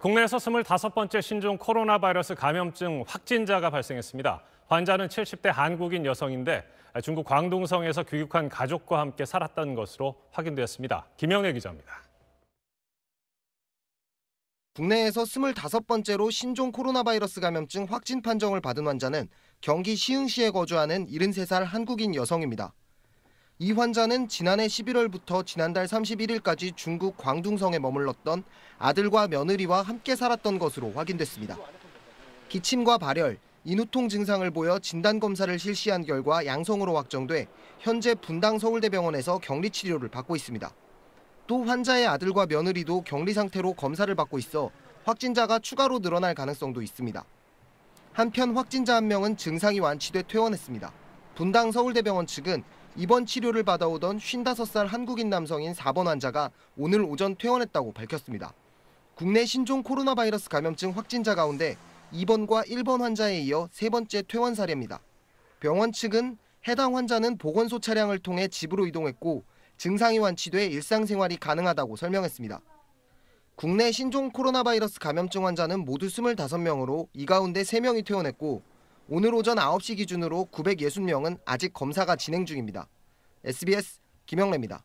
국내에서 25번째 신종 코로나 바이러스 감염증 확진자가 발생했습니다. 환자는 70대 한국인 여성인데 중국 광둥성에서 귀국한 가족과 함께 살았던 것으로 확인되었습니다. 김영애 기자입니다. 국내에서 25번째로 신종 코로나 바이러스 감염증 확진 판정을 받은 환자는 경기 시흥시에 거주하는 73살 한국인 여성입니다. 이 환자는 지난해 11월부터 지난달 31일까지 중국 광둥성에 머물렀던 아들과 며느리와 함께 살았던 것으로 확인됐습니다. 기침과 발열, 인후통 증상을 보여 진단검사를 실시한 결과 양성으로 확정돼 현재 분당 서울대병원에서 격리 치료를 받고 있습니다. 또 환자의 아들과 며느리도 격리 상태로 검사를 받고 있어 확진자가 추가로 늘어날 가능성도 있습니다. 한편 확진자 한 명은 증상이 완치돼 퇴원했습니다. 분당 서울대병원 측은 입원 치료를 받아오던 55살 한국인 남성인 4번 환자가 오늘 오전 퇴원했다고 밝혔습니다. 국내 신종 코로나 바이러스 감염증 확진자 가운데 2번과 1번 환자에 이어 세 번째 퇴원 사례입니다. 병원 측은 해당 환자는 보건소 차량을 통해 집으로 이동했고 증상이 완치돼 일상생활이 가능하다고 설명했습니다. 국내 신종 코로나 바이러스 감염증 환자는 모두 25명으로 이 가운데 3명이 퇴원했고 오늘 오전 9시 기준으로 960명은 아직 검사가 진행 중입니다. SBS 김영래입니다.